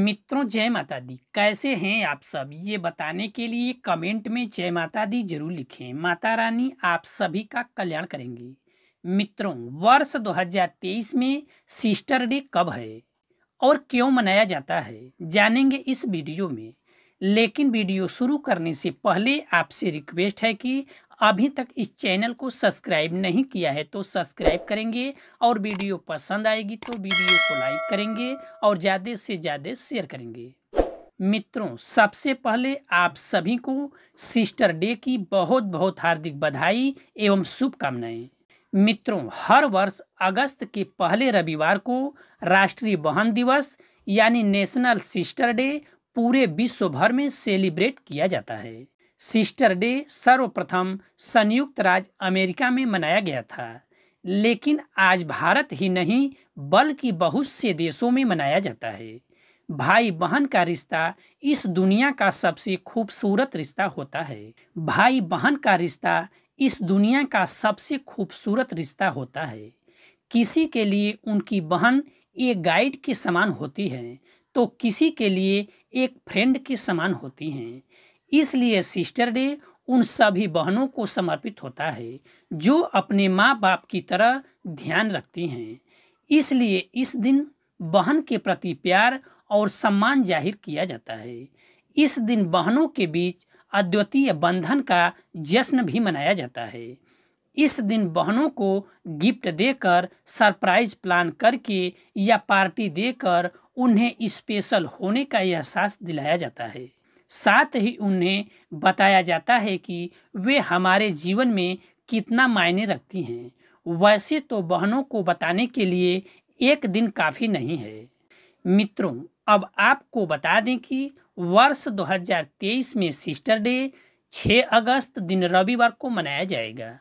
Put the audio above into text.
मित्रों जय माता दी कैसे हैं आप सब ये बताने के लिए कमेंट में जय माता दी जरूर लिखें माता रानी आप सभी का कल्याण करेंगे मित्रों वर्ष 2023 में सिस्टर डे कब है और क्यों मनाया जाता है जानेंगे इस वीडियो में लेकिन वीडियो शुरू करने से पहले आपसे रिक्वेस्ट है कि अभी तक इस चैनल को सब्सक्राइब नहीं किया है तो सब्सक्राइब करेंगे और वीडियो पसंद आएगी तो वीडियो को लाइक करेंगे और ज़्यादा से ज़्यादा शेयर करेंगे मित्रों सबसे पहले आप सभी को सिस्टर डे की बहुत बहुत हार्दिक बधाई एवं शुभकामनाएं मित्रों हर वर्ष अगस्त के पहले रविवार को राष्ट्रीय बहन दिवस यानी नेशनल सिस्टर डे पूरे विश्व भर में सेलिब्रेट किया जाता है सिस्टर डे सर्वप्रथम संयुक्त राज्य अमेरिका में मनाया गया था लेकिन आज भारत ही नहीं बल्कि बहुत से देशों में मनाया जाता है भाई बहन का रिश्ता इस दुनिया का सबसे खूबसूरत रिश्ता होता है भाई बहन का रिश्ता इस दुनिया का सबसे खूबसूरत रिश्ता होता है किसी के लिए उनकी बहन एक गाइड के समान होती है तो किसी के लिए एक फ्रेंड के समान होती हैं इसलिए सिस्टर डे उन सभी बहनों को समर्पित होता है जो अपने माँ बाप की तरह ध्यान रखती हैं इसलिए इस दिन बहन के प्रति प्यार और सम्मान जाहिर किया जाता है इस दिन बहनों के बीच अद्वितीय बंधन का जश्न भी मनाया जाता है इस दिन बहनों को गिफ्ट देकर सरप्राइज प्लान करके या पार्टी देकर उन्हें स्पेशल होने का एहसास दिलाया जाता है साथ ही उन्हें बताया जाता है कि वे हमारे जीवन में कितना मायने रखती हैं वैसे तो बहनों को बताने के लिए एक दिन काफ़ी नहीं है मित्रों अब आपको बता दें कि वर्ष 2023 में सिस्टर डे 6 अगस्त दिन रविवार को मनाया जाएगा